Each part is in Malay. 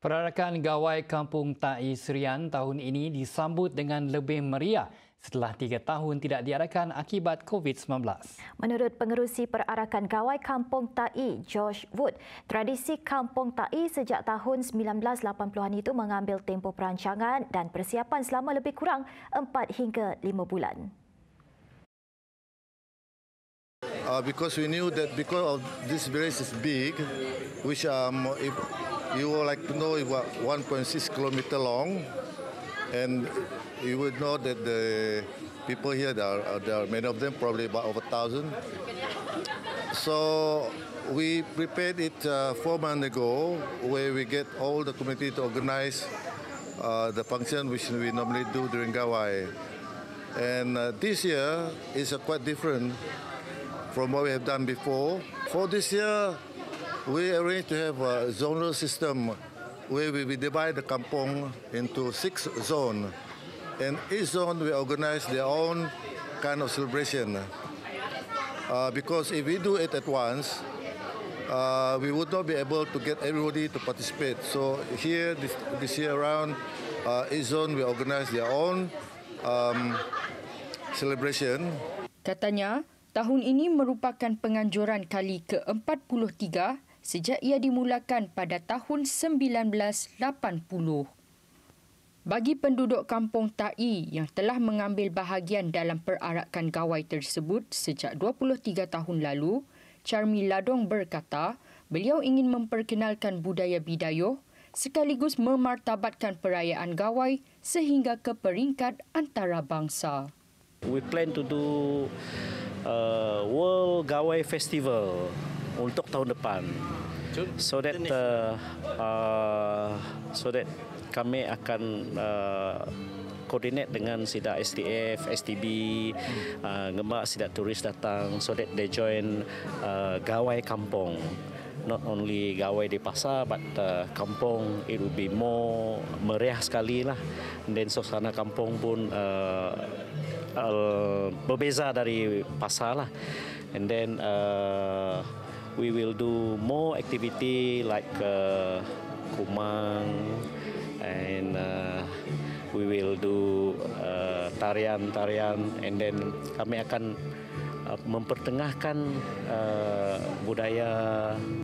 Perarakan Gawai Kampung Tai Serian tahun ini disambut dengan lebih meriah setelah tiga tahun tidak diarakan akibat COVID-19. Menurut pengerusi perarakan Gawai Kampung Tai, Josh Wood, tradisi Kampung Tai sejak tahun 1980-an itu mengambil tempoh perancangan dan persiapan selama lebih kurang empat hingga lima bulan. uh, because we knew that because of this village is big, which um, if you would like to know it was 1.6 kilometer long, and you would know that the people here, there are, there are many of them, probably about over 1,000. So we prepared it uh, four months ago, where we get all the community to organize uh, the function which we normally do during Gawai. And uh, this year is quite different from what we have done before. For this year, we arranged to have a zonal system where we divide the kampong into six zones. And each zone we organize their own kind of celebration. Uh, because if we do it at once, uh, we would not be able to get everybody to participate. So here, this, this year around, uh, each zone we organize their own um, celebration. Katanya, tahun ini merupakan penganjuran kali ke-43 sejak ia dimulakan pada tahun 1980. Bagi penduduk kampung Tai yang telah mengambil bahagian dalam perarakan gawai tersebut sejak 23 tahun lalu, Charmi Ladong berkata beliau ingin memperkenalkan budaya Bidayuh sekaligus memartabatkan perayaan gawai sehingga ke peringkat antarabangsa. We plan to do uh, World Gawai Festival untuk tahun depan. So that uh, uh, so that kami akan koordinat uh, dengan sida STF, STB, uh, gemak sida turis datang so that they join uh, gawai kampung. Not only gawai di pasar, but uh, kampung it will be more meriah sekali lah. Dan suasana kampung pun uh, uh, berbeza dari pasar lah. And then uh, we will do more activity like uh, kumang and uh, we will do uh, tarian-tarian uh, and then kami akan uh, mempertengahkan uh, budaya.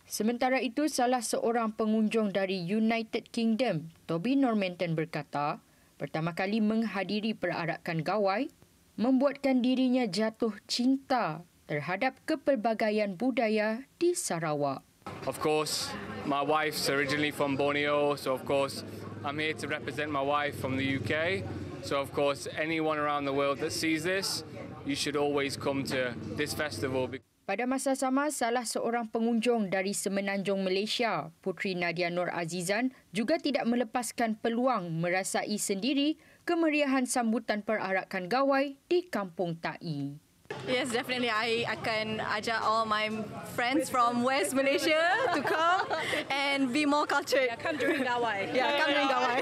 Sementara itu, salah seorang pengunjung dari United Kingdom, Toby Normanton berkata, pertama kali menghadiri perarakan gawai, membuatkan dirinya jatuh cinta terhadap kepelbagaian budaya di Sarawak. Of course, my wife is originally from Borneo, so of course I'm here to represent my wife from the UK. So of course, anyone around the world that sees this, you should always come to this festival. Pada masa sama, salah seorang pengunjung dari Semenanjung Malaysia, Putri Nadia Nur Azizan, juga tidak melepaskan peluang merasai sendiri kemeriahan sambutan perarakan gawai di Kampung Ta'i. Yes, definitely. I akan ajak all my friends from West Malaysia to come and be more cultured. Yeah, come during gawai. Yeah, come during gawai.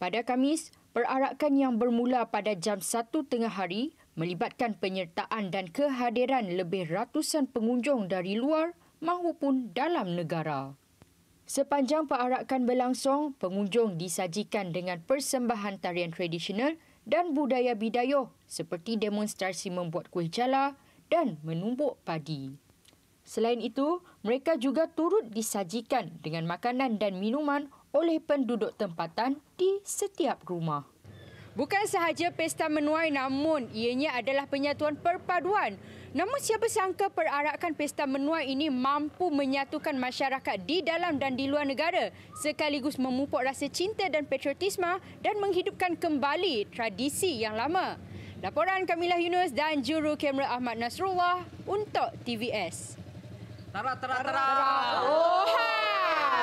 Pada Kamis, perarakan yang bermula pada jam satu tengah hari melibatkan penyertaan dan kehadiran lebih ratusan pengunjung dari luar maupun dalam negara. Sepanjang perarakan berlangsung, pengunjung disajikan dengan persembahan tarian tradisional dan budaya bidayuh seperti demonstrasi membuat kuih jala dan menumbuk padi. Selain itu, mereka juga turut disajikan dengan makanan dan minuman oleh penduduk tempatan di setiap rumah. Bukan sahaja pesta menuai namun ianya adalah penyatuan perpaduan. Namun siapa sangka perarakan pesta menuai ini mampu menyatukan masyarakat di dalam dan di luar negara sekaligus memupuk rasa cinta dan patriotisme dan menghidupkan kembali tradisi yang lama. Laporan Kamila Yunus dan juru kamera Ahmad Nasrullah untuk TVS. tara tara. tara. Oh hai.